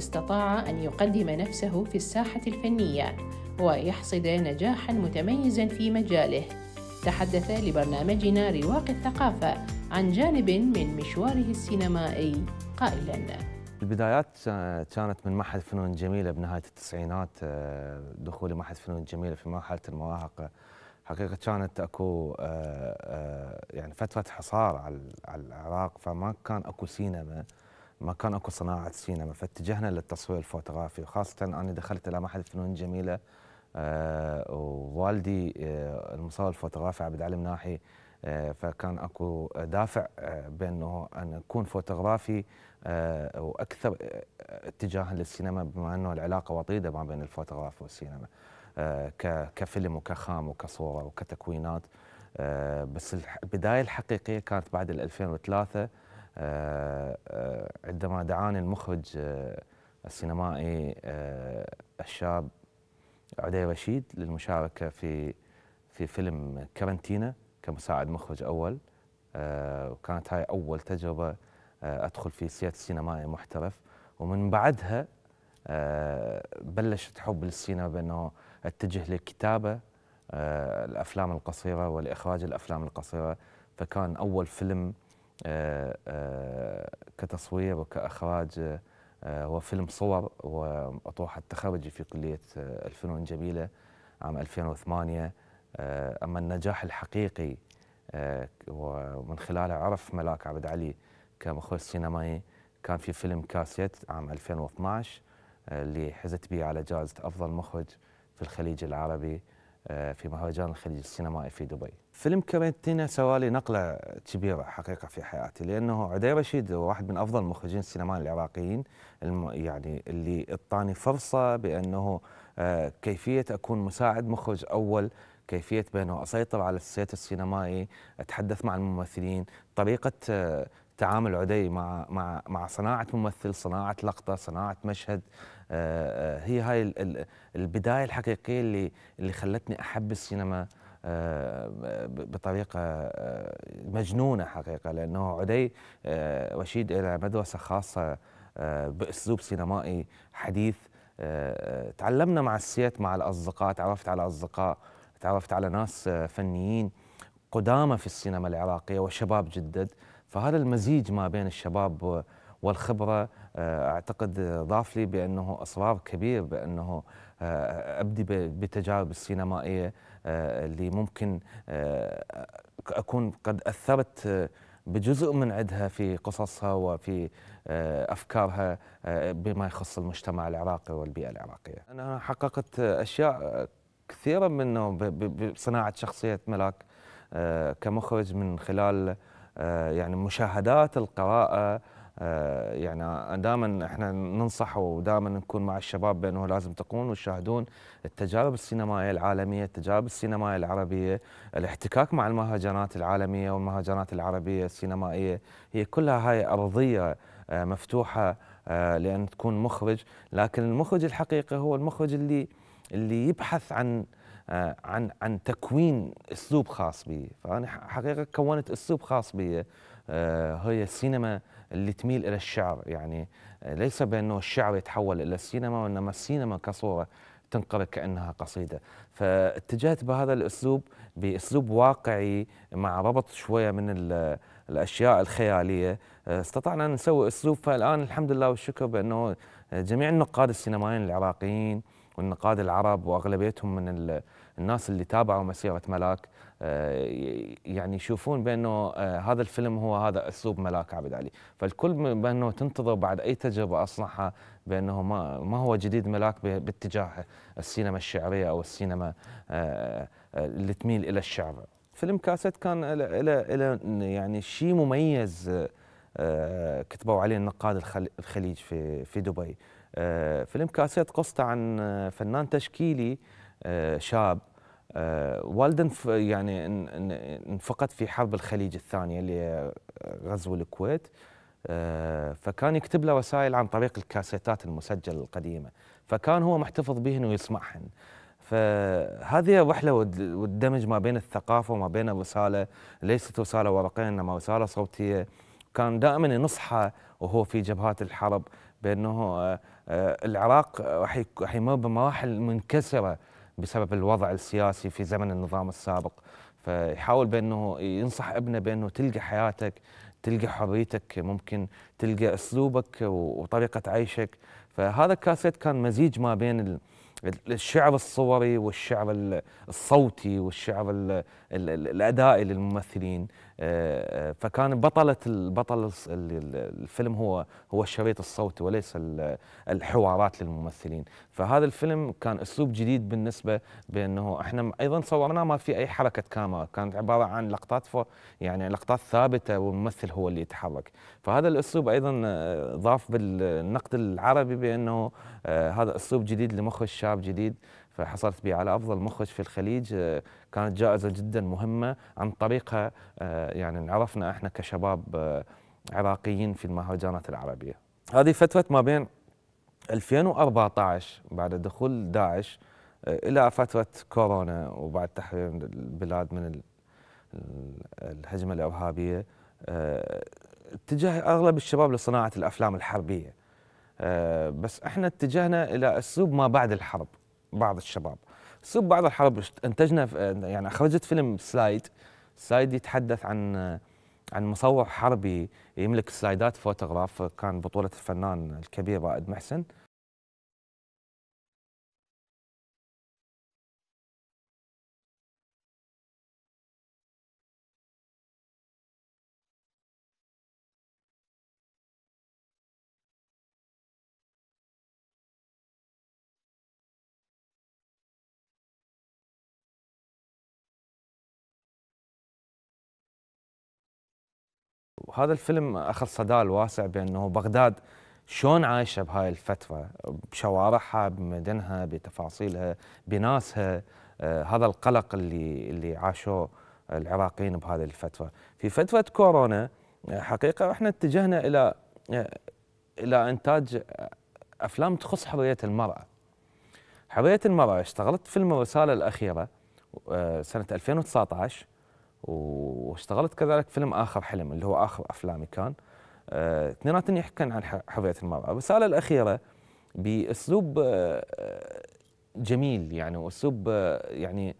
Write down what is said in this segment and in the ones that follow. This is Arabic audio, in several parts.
استطاع أن يقدم نفسه في الساحة الفنية ويحصد نجاحا متميزا في مجاله تحدث لبرنامجنا رواق الثقافة عن جانب من مشواره السينمائي قائلا البدايات آه، كانت من معهد فنون جميلة بنهاية التسعينات آه، دخولي معهد فنون جميلة في مرحلة المراهقة حقيقة كانت اكو آه، يعني فترة حصار على العراق فما كان اكو سينما ما كان اكو صناعه سينما فاتجهنا للتصوير الفوتوغرافي وخاصه انا دخلت الى معهد الفنون الجميله آه، ووالدي آه، المصور الفوتوغرافي عبد العلي ناحي آه، فكان اكو دافع بانه ان اكون فوتوغرافي واكثر اتجاها للسينما بما انه العلاقه وطيده ما بين الفوتوغراف والسينما كفيلم وكخام وكصوره وكتكوينات بس البدايه الحقيقيه كانت بعد 2003 آه، آه، عندما دعاني المخرج آه، السينمائي الشاب عدي رشيد للمشاركة في في فيلم كارنتينا كمساعد مخرج أول وكانت هاي أول تجربة أدخل في سيادة سينمائي محترف ومن بعدها بلشت حب للسينما بأنه أتجه للكتابة الأفلام القصيرة والإخراج الأفلام القصيرة فكان أول فيلم آه، آه، كتصوير وكأخراج آه، وفيلم صور وأطروحة تخرجي في كلية الفنون الجميلة عام 2008 أما النجاح الحقيقي ومن خلاله عرف ملاك عبد علي كمخرج سينمائي كان في فيلم كاسيت عام 2012 اللي حزت به على جائزة أفضل مخرج في الخليج العربي في مهرجان الخليج السينمائي في دبي فيلم كرنتينا سوالي نقلة كبيرة حقيقة في حياتي لأنه عدي رشيد واحد من أفضل مخرجين السينما العراقيين الم يعني اللي اعطاني فرصة بأنه آه، كيفية أكون مساعد مخرج أول كيفية بأنه أسيطر على السيت السينمائي أتحدث مع الممثلين طريقة آه، تعامل عدي مع مع مع صناعه ممثل، صناعه لقطه، صناعه مشهد آه، هي هاي البدايه الحقيقيه اللي اللي خلتني احب السينما آه، بطريقه آه، مجنونه حقيقه لانه عدي رشيد آه، الى مدرسه خاصه باسلوب سينمائي حديث تعلمنا مع السيت مع الاصدقاء تعرفت على اصدقاء تعرفت على ناس فنيين قدامى في السينما العراقيه وشباب جدد فهذا المزيج ما بين الشباب والخبره اعتقد ضاف لي بانه اصرار كبير بانه ابدي بتجارب السينمائيه آه، اللي ممكن آه، اكون قد اثرت آه، بجزء من عدها في قصصها وفي افكارها بما يخص المجتمع العراقي والبيئه العراقيه. انا حققت اشياء كثيره منه بصناعه شخصيه ملاك كمخرج من خلال يعني مشاهدات القراءه آه، يعني دائما احنا ننصح ودائما نكون مع الشباب بانه لازم تكون وتشاهدون التجارب السينمائيه العالميه، التجارب السينمائيه العربيه، الاحتكاك مع المهرجانات العالميه والمهرجانات العربيه السينمائيه، هي كلها هاي ارضيه آه، مفتوحه آه، لان تكون مخرج، لكن المخرج الحقيقي هو المخرج اللي اللي يبحث عن عن عن تكوين اسلوب خاص بي، فانا حقيقه كونت اسلوب خاص بي هي السينما اللي تميل الى الشعر يعني آه، ليس بانه الشعر يتحول الى السينما وانما السينما كصوره تنقل كأنها قصيدة فاتجهت بهذا الأسلوب بأسلوب واقعي مع ربط شوية من آه، الأشياء الخيالية آه، استطعنا أن نسوي أسلوب فالآن الحمد لله والشكر بأنه جميع النقاد السينمائيين العراقيين والنقاد العرب وأغلبيتهم من الناس اللي تابعوا مسيرة ملاك آه، يعني يشوفون بأنه آه، هذا الفيلم هو هذا أسلوب ملاك عبد علي فالكل بأنه تنتظر بعد أي تجربة أصنعها بأنه ما, ما هو جديد ملاك باتجاه السينما الشعرية أو السينما آه، اللي تميل إلى الشعر فيلم كاسيت كان إلى يعني شيء مميز كتبوا عليه النقاد الخليج في في دبي فيلم كاسيت قصته عن فنان تشكيلي شاب آه، والدن يعني انفقد في حرب الخليج الثانية اللي آه، غزو الكويت آه، فكان يكتب له رسائل عن طريق الكاسيتات المسجلة القديمة فكان هو محتفظ بهن ويسمعهن فهذه الرحلة والدمج ما بين الثقافة وما بين الرسالة ليست رسالة ورقية إنما رسالة صوتية كان دائما ينصحه وهو في جبهات الحرب بأنه العراق راح يمر بمراحل منكسرة بسبب الوضع السياسي في زمن النظام السابق فيحاول بانه ينصح ابنه بانه تلقى حياتك تلقى حريتك ممكن تلقى اسلوبك وطريقه عيشك فهذا الكاسيت كان مزيج ما بين الشعر الصوري والشعر الصوتي والشعر الادائي للممثلين فكان بطلة البطل الفيلم هو هو الشريط الصوتي وليس الحوارات للممثلين، فهذا الفيلم كان اسلوب جديد بالنسبه بانه احنا ايضا صورناه ما في اي حركه كاميرا، كانت عباره عن لقطات يعني لقطات ثابته والممثل هو اللي يتحرك، فهذا الاسلوب ايضا آه، ضاف بالنقد العربي بانه آه، هذا اسلوب جديد لمخرج شاب جديد فحصلت به على افضل مخرج في الخليج آه، كانت جائزه جدا مهمه عن طريقها آه، يعني انعرفنا احنا كشباب آه، عراقيين في المهرجانات العربيه. هذه فتره ما بين 2014 بعد دخول داعش الى فتره كورونا وبعد تحرير البلاد من الهجمه الارهابيه اتجه اغلب الشباب لصناعه الافلام الحربيه بس احنا اتجهنا الى اسلوب ما بعد الحرب بعض الشباب سب بعض الحرب انتجنا يعني اخرجت فيلم سلايد سلايد يتحدث عن عن مصور حربي يملك سلايدات فوتوغراف كان بطولة الفنان الكبير رائد محسن وهذا الفيلم اخذ صدى واسع بانه بغداد شلون عايشه بهاي الفتره بشوارعها بمدنها بتفاصيلها بناسها آه هذا القلق اللي اللي عاشوه العراقيين بهذه الفتره في فتره كورونا آه، حقيقه احنا اتجهنا الى آه، الى انتاج افلام تخص حريه المراه حريه المراه اشتغلت فيلم الرساله الاخيره آه، سنه 2019 واشتغلت كذلك فيلم اخر حلم اللي هو اخر افلامي كان آه، اثنيناتهم يحكون يحكي عن حريه المراه، الرساله الاخيره باسلوب آه، آه، جميل يعني واسلوب يعني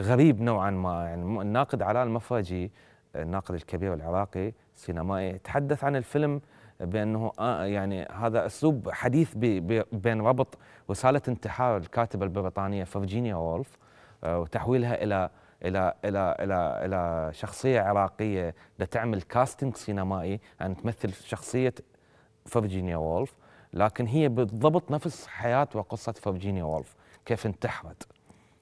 غريب نوعا ما يعني الناقد علاء المفرجي الناقد الكبير العراقي السينمائي تحدث عن الفيلم بانه يعني هذا اسلوب حديث بين ربط رساله انتحار الكاتبه البريطانيه فرجينيا وولف وتحويلها الى الى الى الى الى شخصيه عراقيه تعمل كاستنج سينمائي ان يعني تمثل شخصيه فيرجينيا وولف لكن هي بالضبط نفس حياه وقصه فيرجينيا وولف كيف انتحرت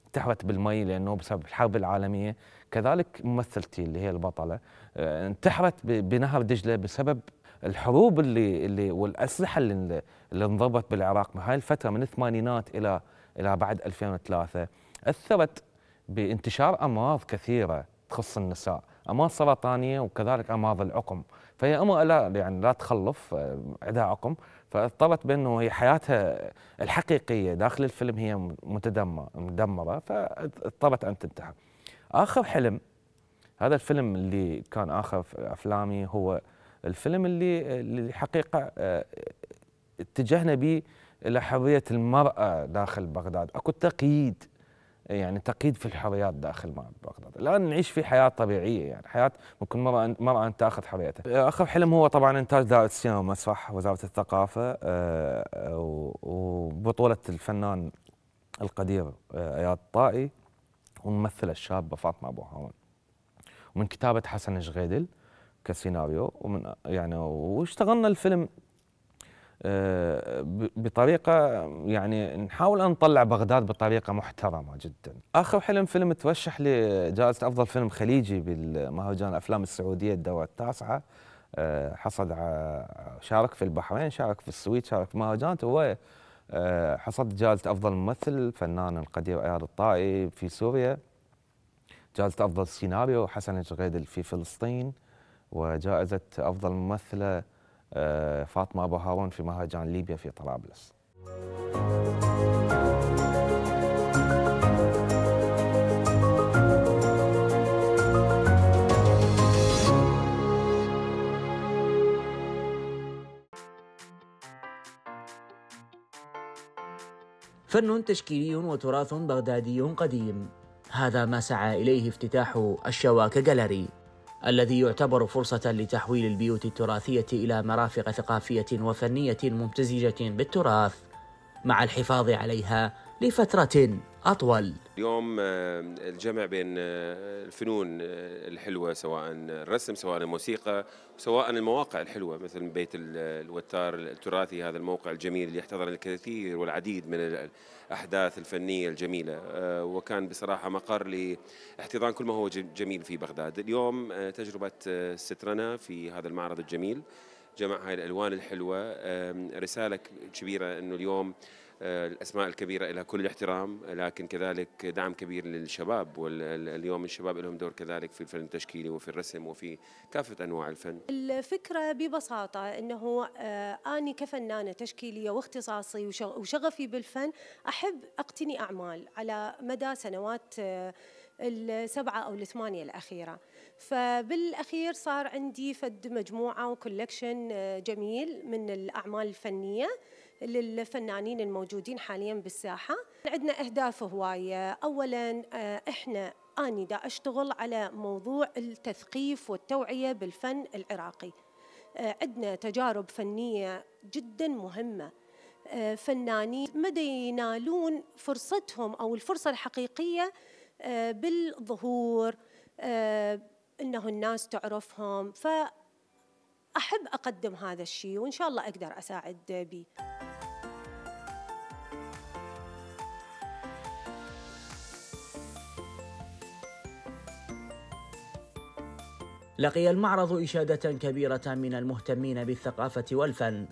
انتحرت بالمي لانه بسبب الحرب العالميه كذلك ممثلتي اللي هي البطله آه، انتحرت بنهر دجله بسبب الحروب اللي اللي والاسلحه اللي, اللي انضربت بالعراق بهاي الفتره من الثمانينات الى الى بعد 2003 اثرت بانتشار امراض كثيره تخص النساء امراض سرطانيه وكذلك امراض العقم فهي اما لا يعني لا تخلف عندها آه، عقم فاضطرت بانه هي حياتها الحقيقيه داخل الفيلم هي متدمره مدمره فاضطرت ان تنتحر. اخر حلم هذا الفيلم اللي كان اخر افلامي هو الفيلم اللي الحقيقه آه، اتجهنا به الى حريه المراه داخل بغداد، اكو تقييد يعني تقييد في الحريات داخل ما بغداد الان نعيش في حياه طبيعيه يعني حياه ممكن مره مره أن تاخذ حريتها اخر حلم هو طبعا انتاج دائره السينما والمسرح وزاره الثقافه آه، آه، وبطوله الفنان القدير آه، اياد الطائي والممثله الشابه فاطمه ابو هاون ومن كتابه حسن شغيدل كسيناريو ومن يعني واشتغلنا الفيلم آه، بطريقه يعني نحاول ان نطلع بغداد بطريقه محترمه جدا. اخر حلم فيلم توشح لجائزه افضل فيلم خليجي بالمهرجان الافلام السعوديه الدوره التاسعه آه، حصد شارك في البحرين، شارك في السويد، شارك في مهرجانات هو آه، حصد جائزه افضل ممثل الفنان القدير اياد الطائي في سوريا. جائزه افضل سيناريو حسن الجغيدل في فلسطين وجائزه افضل ممثله آه، فاطمة أبو هارون في مهرجان ليبيا في طرابلس فن تشكيلي وتراث بغدادي قديم هذا ما سعى إليه افتتاح الشواكة جاليري الذي يعتبر فرصة لتحويل البيوت التراثية إلى مرافق ثقافية وفنية ممتزجة بالتراث مع الحفاظ عليها لفترة أطول اليوم آه، الجمع بين آه، الفنون آه، الحلوة سواء الرسم سواء الموسيقى سواء المواقع الحلوة مثل بيت الوتار التراثي هذا الموقع الجميل اللي يحتضن الكثير والعديد من الأحداث الفنية الجميلة آه، وكان بصراحة مقر لاحتضان كل ما هو جميل في بغداد اليوم آه، تجربة آه، سترنا في هذا المعرض الجميل جمع هاي الألوان الحلوة رسالة كبيرة أنه اليوم الاسماء الكبيره لها كل الاحترام لكن كذلك دعم كبير للشباب واليوم الشباب لهم دور كذلك في الفن التشكيلي وفي الرسم وفي كافه انواع الفن. الفكره ببساطه انه آه، اني كفنانه تشكيليه واختصاصي وشغفي بالفن احب اقتني اعمال على مدى سنوات آه، السبعة أو الثمانية الأخيرة فبالأخير صار عندي فد مجموعة وكولكشن آه، جميل من الأعمال الفنية للفنانين الموجودين حاليا بالساحه عندنا اهداف هوايه اولا آه، احنا اني دا اشتغل على موضوع التثقيف والتوعيه بالفن العراقي آه، عندنا تجارب فنيه جدا مهمه آه، فنانين مدى ينالون فرصتهم او الفرصه الحقيقيه بالظهور انه الناس تعرفهم فاحب اقدم هذا الشيء وان شاء الله اقدر اساعد به لقي المعرض إشادة كبيرة من المهتمين بالثقافة والفن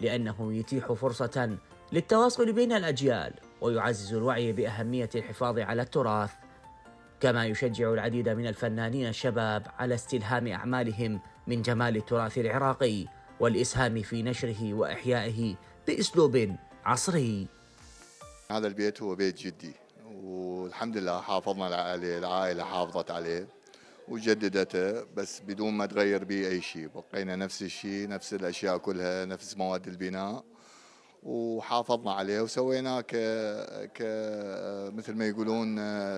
لأنه يتيح فرصة للتواصل بين الأجيال ويعزز الوعي بأهمية الحفاظ على التراث كما يشجع العديد من الفنانين الشباب على استلهام أعمالهم من جمال التراث العراقي والإسهام في نشره وإحيائه بأسلوب عصري هذا البيت هو بيت جدي والحمد لله حافظنا عليه العائلة حافظت عليه وجددتها بس بدون ما تغير به أي شيء بقينا نفس الشيء نفس الأشياء كلها نفس مواد البناء وحافظنا عليه وسويناه ك... ك مثل ما يقولون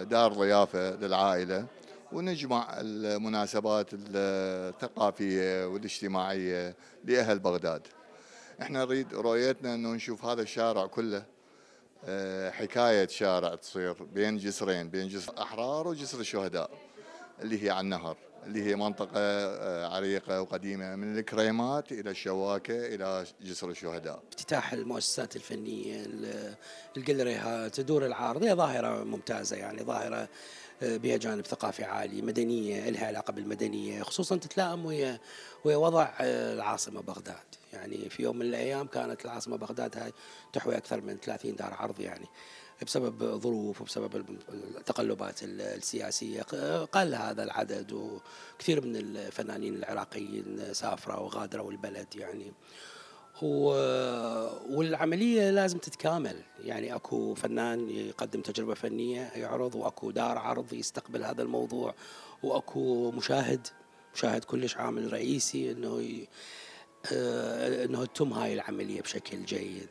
دار ضيافه للعائله ونجمع المناسبات الثقافيه والاجتماعيه لاهل بغداد. احنا نريد رؤيتنا انه نشوف هذا الشارع كله آه، حكايه شارع تصير بين جسرين بين جسر احرار وجسر الشهداء. اللي هي على النهر اللي هي منطقة آه، عريقة وقديمة من الكريمات إلى الشواكة إلى جسر الشهداء افتتاح المؤسسات الفنية الجلريهات دور العارض هي ظاهرة ممتازة يعني ظاهرة آه، بها جانب ثقافي عالي مدنية لها علاقة بالمدنية خصوصا تتلائم ويا ويا وضع آه، العاصمة بغداد يعني في يوم من الأيام كانت العاصمة بغداد هاي تحوي أكثر من 30 دار عرض يعني بسبب ظروف وبسبب التقلبات السياسية قل هذا العدد وكثير من الفنانين العراقيين سافروا وغادروا البلد يعني والعملية لازم تتكامل يعني أكو فنان يقدم تجربة فنية يعرض وأكو دار عرض يستقبل هذا الموضوع وأكو مشاهد مشاهد كلش عامل رئيسي أنه آه، انه تتم هاي العمليه بشكل جيد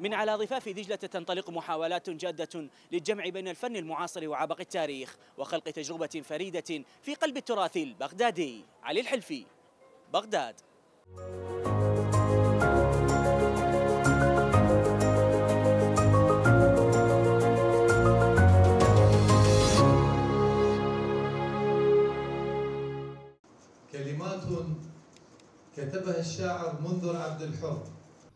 من على ضفاف دجلة تنطلق محاولات جادة للجمع بين الفن المعاصر وعبق التاريخ وخلق تجربة فريدة في قلب التراث البغدادي علي الحلفي بغداد كلمات كتبها الشاعر منذر عبد الحر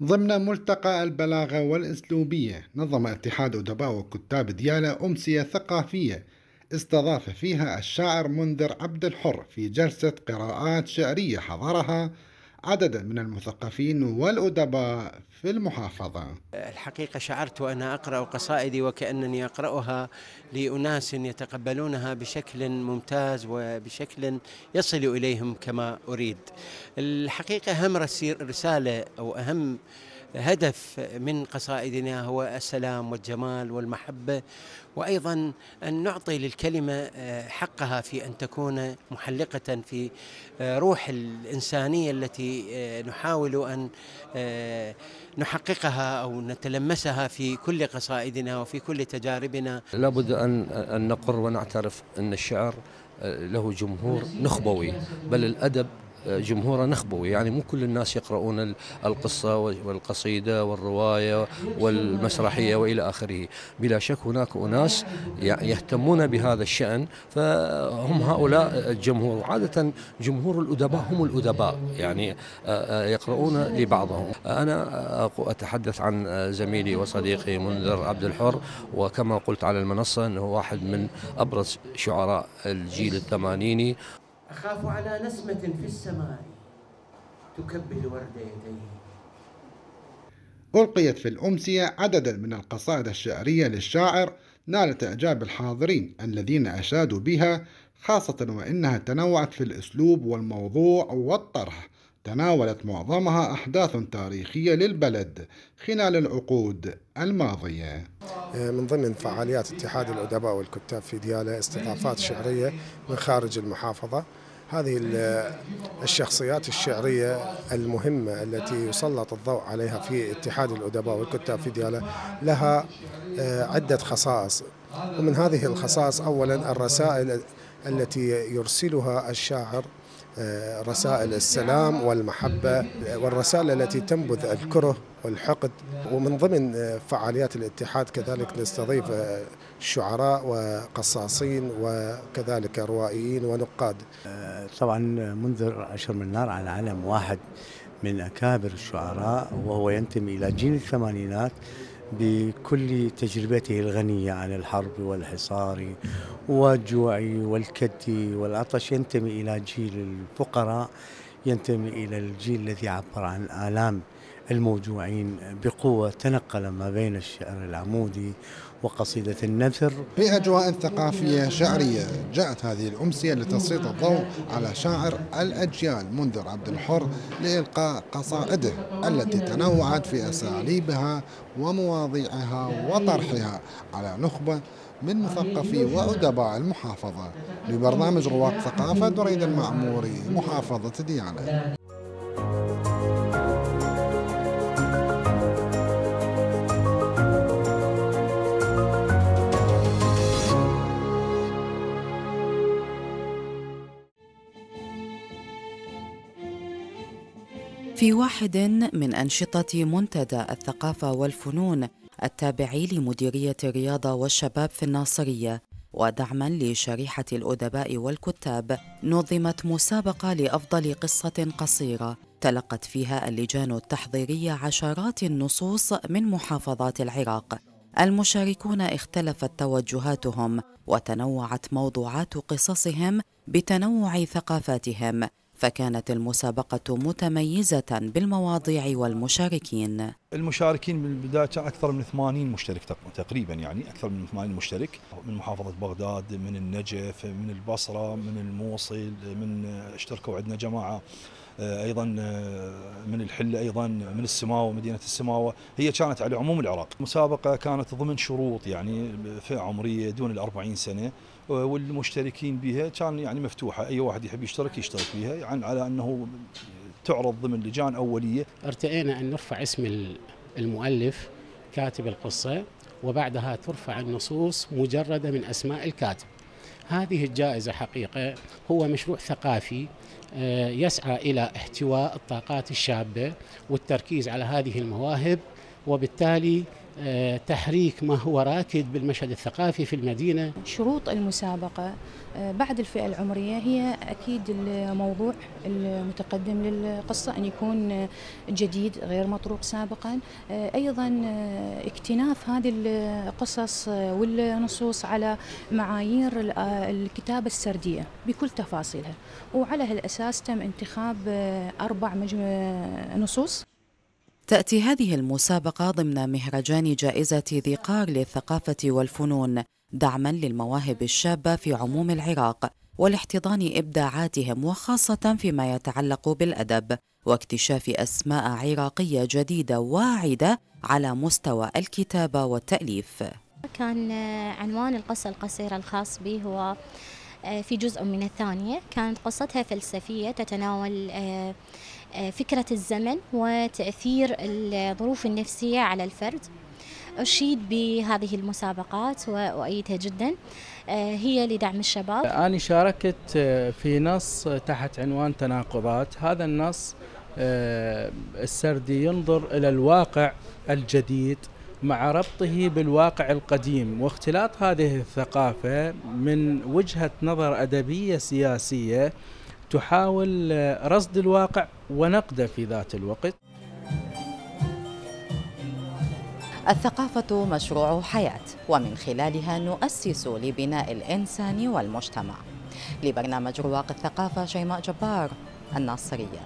ضمن ملتقى البلاغة والأسلوبية نظم اتحاد أدباء وكتاب ديالى أمسية ثقافية استضاف فيها الشاعر منذر عبد الحر في جلسة قراءات شعرية حضرها عددا من المثقفين والأدباء في المحافظة الحقيقة شعرت وأنا أقرأ قصائدي وكأنني أقرأها لأناس يتقبلونها بشكل ممتاز وبشكل يصل إليهم كما أريد الحقيقة أهم رسالة أو أهم هدف من قصائدنا هو السلام والجمال والمحبة وأيضا أن نعطي للكلمة آه، حقها في أن تكون محلقة في آه، روح الإنسانية التي آه، نحاول أن نحققها أو نتلمسها في كل قصائدنا وفي كل تجاربنا لابد أن نقر ونعترف أن الشعر له جمهور نخبوي بل الأدب جمهوره نخبوي يعني مو كل الناس يقرؤون القصة والقصيدة والرواية والمسرحية وإلى آخره بلا شك هناك أناس يهتمون بهذا الشأن فهم هؤلاء الجمهور عادة جمهور الأدباء هم الأدباء يعني آه، آه، يقرؤون لبعضهم أنا أتحدث عن زميلي وصديقي منذر عبد الحر وكما قلت على المنصة أنه واحد من أبرز شعراء الجيل الثمانيني أخاف على نسمة في السماء تكبل يديه ألقيت في الأمسية عددا من القصائد الشعرية للشاعر نالت إعجاب الحاضرين الذين أشادوا بها خاصة وإنها تنوعت في الأسلوب والموضوع والطرح تناولت معظمها أحداث تاريخية للبلد خلال العقود الماضية آه، من ضمن فعاليات اتحاد الأدباء والكتاب في ديالة استضافات شعرية من خارج المحافظة هذه الشخصيات الشعرية المهمة التي يسلط الضوء عليها في اتحاد الأدباء والكتاب في ديالة لها آه، عدة خصائص ومن هذه الخصائص أولا الرسائل التي يرسلها الشاعر رسائل السلام والمحبة والرسالة التي تنبذ الكره والحقد ومن ضمن فعاليات الاتحاد كذلك نستضيف شعراء وقصاصين وكذلك روائيين ونقاد طبعا منذر عشر من نار على علم واحد من أكابر الشعراء وهو ينتمي إلى جيل الثمانينات بكل تجربته الغنية عن الحرب والحصار والجوع والكد والعطش ينتمي إلى جيل الفقراء ينتمي إلى الجيل الذي عبر عن آلام الموجوعين بقوة تنقل ما بين الشعر العمودي وقصيدة النثر بأجواء ثقافية شعرية جاءت هذه الأمسية لتسليط الضوء على شاعر الأجيال منذر عبد الحر لإلقاء قصائده التي تنوعت في أساليبها ومواضيعها وطرحها على نخبة من مثقفي وأدباء المحافظة لبرنامج رواق ثقافة دريد المعموري محافظة ديانة في واحد من أنشطة منتدى الثقافة والفنون التابع لمديرية الرياضة والشباب في الناصرية ودعما لشريحة الأدباء والكتاب نظمت مسابقة لأفضل قصة قصيرة تلقت فيها اللجان التحضيرية عشرات النصوص من محافظات العراق المشاركون اختلفت توجهاتهم وتنوعت موضوعات قصصهم بتنوع ثقافاتهم فكانت المسابقة متميزة بالمواضيع والمشاركين المشاركين بالبداية كان أكثر من 80 مشترك تقريبا يعني أكثر من 80 مشترك من محافظة بغداد من النجف من البصرة من الموصل من اشتركوا عندنا جماعة آه، ايضا آه، من الحله ايضا من السماوه مدينه السماوه هي كانت على عموم العراق المسابقه كانت ضمن شروط يعني فئه عمريه دون ال 40 سنه آه، والمشتركين بها كان يعني مفتوحه اي واحد يحب يشترك يشترك بها يعني على انه تعرض ضمن لجان اوليه ارتئينا ان نرفع اسم المؤلف كاتب القصه وبعدها ترفع النصوص مجرده من اسماء الكاتب هذه الجائزه حقيقه هو مشروع ثقافي آه، يسعى الى احتواء الطاقات الشابه والتركيز على هذه المواهب وبالتالي آه، تحريك ما هو راكد بالمشهد الثقافي في المدينة شروط المسابقة آه، بعد الفئة العمرية هي أكيد الموضوع المتقدم للقصة أن يكون جديد غير مطروق سابقا آه، أيضا اكتناف هذه القصص والنصوص على معايير الكتابة السردية بكل تفاصيلها وعلى هالأساس تم انتخاب أربع نصوص تأتي هذه المسابقة ضمن مهرجان جائزة ذي قار للثقافة والفنون دعما للمواهب الشابة في عموم العراق والاحتضان إبداعاتهم وخاصة فيما يتعلق بالأدب واكتشاف أسماء عراقية جديدة واعدة على مستوى الكتابة والتأليف كان آه، عنوان القصة القصيرة الخاص بي هو آه، في جزء من الثانية كانت قصتها فلسفية تتناول آه، آه، فكرة الزمن وتأثير الظروف النفسية على الفرد أشيد بهذه المسابقات وأؤيدها جدا آه، هي لدعم الشباب أنا شاركت آه، في نص تحت عنوان تناقضات هذا النص السردي ينظر إلى الواقع الجديد مع ربطه بالواقع القديم واختلاط هذه الثقافة من وجهة نظر أدبية سياسية تحاول رصد الواقع ونقده في ذات الوقت الثقافة مشروع حياة ومن خلالها نؤسس لبناء الإنسان والمجتمع لبرنامج رواق الثقافة شيماء جبار الناصرية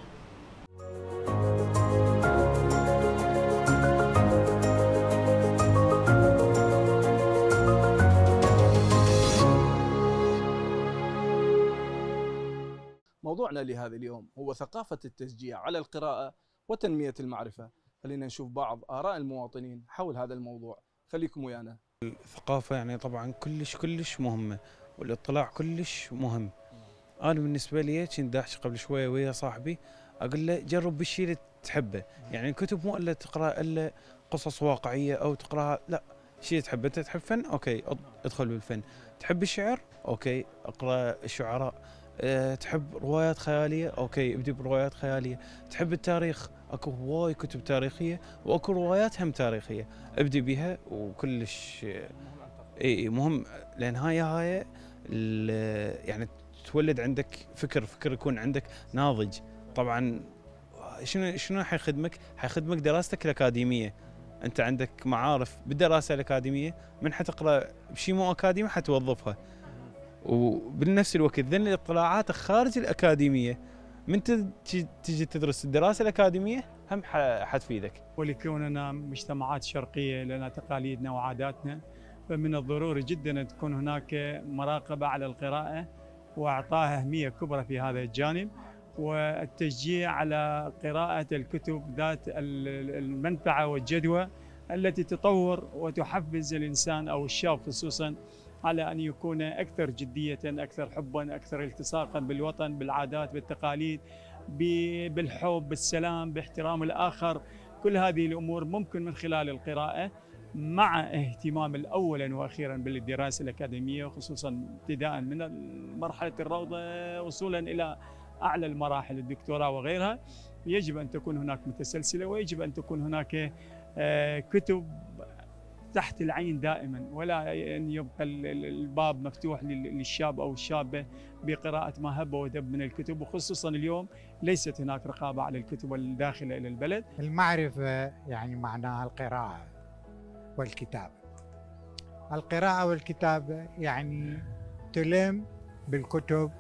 موضوعنا لهذا اليوم هو ثقافة التشجيع على القراءة وتنمية المعرفة خلينا نشوف بعض آراء المواطنين حول هذا الموضوع خليكم ويانا الثقافة يعني طبعا كلش كلش مهمة والاطلاع كلش مهم أنا بالنسبة لي كنت داحش قبل شوية ويا صاحبي أقول له جرب بالشيء اللي تحبه يعني الكتب مو إلا تقرأ إلا قصص واقعية أو تقرأها لا شيء تحبه أنت تحب فن أوكي ادخل بالفن تحب الشعر أوكي اقرأ الشعراء آه، تحب روايات خياليه اوكي ابدي بروايات خياليه تحب التاريخ اكو هواي كتب تاريخيه واكو روايات هم تاريخيه ابدي بها وكلش آه، اي مهم لان هاي هاي يعني تولد عندك فكر فكر يكون عندك ناضج طبعا شنو شنو حيخدمك؟ حيخدمك دراستك الاكاديميه انت عندك معارف بالدراسه الاكاديميه من حتقرا بشيء مو اكاديمي حتوظفها وبنفس الوقت ذن الاطلاعات خارج الاكاديميه من تجي تدرس الدراسه الاكاديميه هم حتفيدك. ولكوننا مجتمعات شرقيه لنا تقاليدنا وعاداتنا فمن الضروري جدا ان تكون هناك مراقبه على القراءه واعطاها اهميه كبرى في هذا الجانب والتشجيع على قراءه الكتب ذات المنفعه والجدوى التي تطور وتحفز الانسان او الشاب خصوصا على ان يكون اكثر جديه، اكثر حبا، اكثر التصاقا بالوطن، بالعادات، بالتقاليد، بالحب، بالسلام، باحترام الاخر، كل هذه الامور ممكن من خلال القراءه مع اهتمام اولا واخيرا بالدراسه الاكاديميه خصوصا ابتداء من مرحله الروضه وصولا الى اعلى المراحل الدكتوراه وغيرها يجب ان تكون هناك متسلسله ويجب ان تكون هناك آه، كتب تحت العين دائما ولا أن يعني يبقى الباب مفتوح للشاب أو الشابة بقراءة ما هب ودب من الكتب وخصوصا اليوم ليست هناك رقابة على الكتب الداخلة إلى البلد المعرفة يعني معناها القراءة والكتابة القراءة والكتابة يعني تلم بالكتب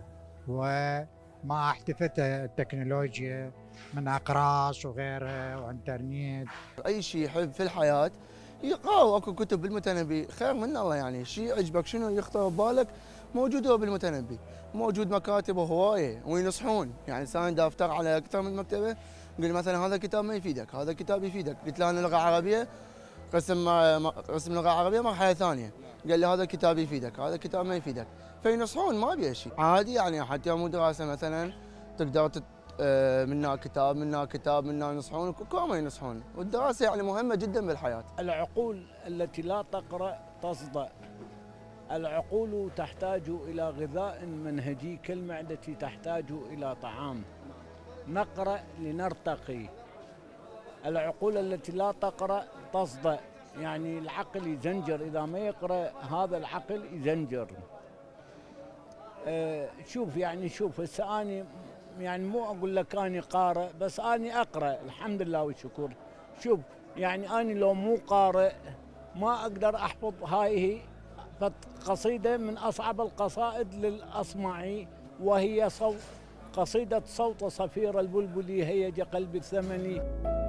وما أحدثته التكنولوجيا من أقراص وغيرها وإنترنت أي شيء يحب في الحياة يقراوا اكو كتب بالمتنبي خير من الله يعني شيء عجبك شنو يخطر ببالك موجود هو بالمتنبي موجود مكاتب هوايه وينصحون يعني ساين دافتر على اكثر من مكتبه يقول مثلا هذا كتاب ما يفيدك هذا كتاب يفيدك قلت له انا لغه عربيه قسم قسم لغه عربيه مرحله ثانيه قال لي هذا كتاب يفيدك هذا كتاب ما يفيدك فينصحون ما بيه شيء عادي يعني حتى مو دراسه مثلا تقدر آه، منا كتاب منا كتاب منا ينصحون كلهم ينصحون والدراسه يعني مهمه جدا بالحياه العقول التي لا تقرا تصدأ العقول تحتاج الى غذاء منهجي كالمعده تحتاج الى طعام نقرا لنرتقي العقول التي لا تقرا تصدأ يعني العقل يزنجر اذا ما يقرا هذا العقل يزنجر أه شوف يعني شوف هسه يعني مو اقول لك اني قارئ بس اني اقرا الحمد لله والشكر شوف يعني اني لو مو قارئ ما اقدر احفظ هاي هي قصيده من اصعب القصائد للاصمعي وهي صوت قصيده صوت صفير البلبل هيج قلبي الثمني